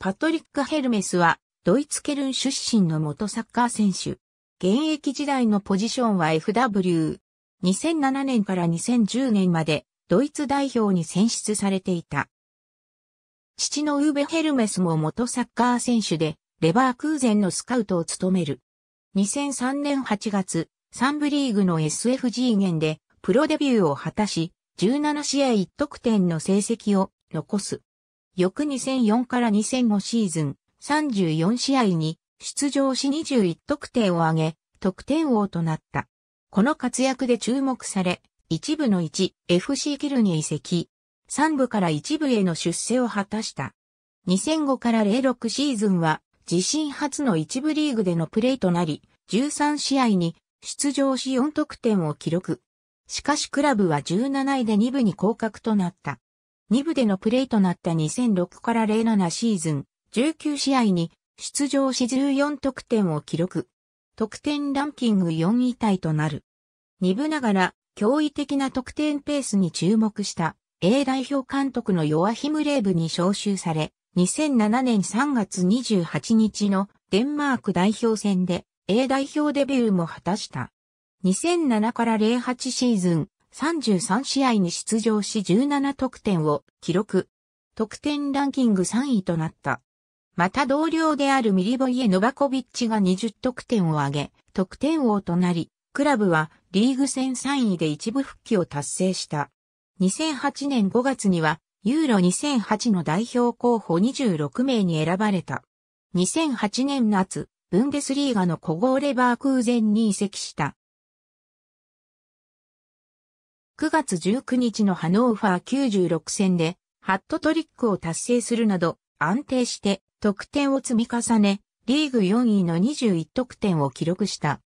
パトリック・ヘルメスは、ドイツケルン出身の元サッカー選手。現役時代のポジションは FW。2007年から2010年まで、ドイツ代表に選出されていた。父のウーベ・ヘルメスも元サッカー選手で、レバークーゼンのスカウトを務める。2003年8月、ン部リーグの SFG 源で、プロデビューを果たし、17試合1得点の成績を残す。翌2004から2005シーズン、34試合に出場し21得点を挙げ、得点王となった。この活躍で注目され、一部の 1FC キルに移籍、3部から一部への出世を果たした。2005から06シーズンは、自身初の一部リーグでのプレーとなり、13試合に出場し4得点を記録。しかしクラブは17位で2部に降格となった。2部でのプレーとなった2006から07シーズン、19試合に出場し14得点を記録。得点ランキング4位タイとなる。2部ながら驚異的な得点ペースに注目した A 代表監督のヨアヒム・レーブに招集され、2007年3月28日のデンマーク代表戦で A 代表デビューも果たした。2007から08シーズン、33試合に出場し17得点を記録。得点ランキング3位となった。また同僚であるミリボイエ・ノバコビッチが20得点を挙げ、得点王となり、クラブはリーグ戦3位で一部復帰を達成した。2008年5月には、ユーロ2008の代表候補26名に選ばれた。2008年夏、ブンデスリーガの古豪レバークーゼンに移籍した。9月19日のハノーファー96戦で、ハットトリックを達成するなど、安定して得点を積み重ね、リーグ4位の21得点を記録した。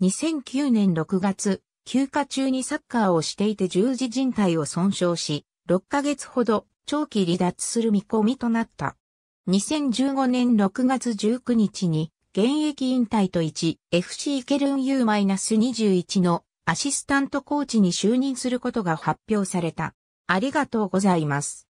2009年6月、休暇中にサッカーをしていて十字人帯を損傷し、6ヶ月ほど長期離脱する見込みとなった。2015年6月19日に現役引退と 1FC ケルン U-21 のアシスタントコーチに就任することが発表された。ありがとうございます。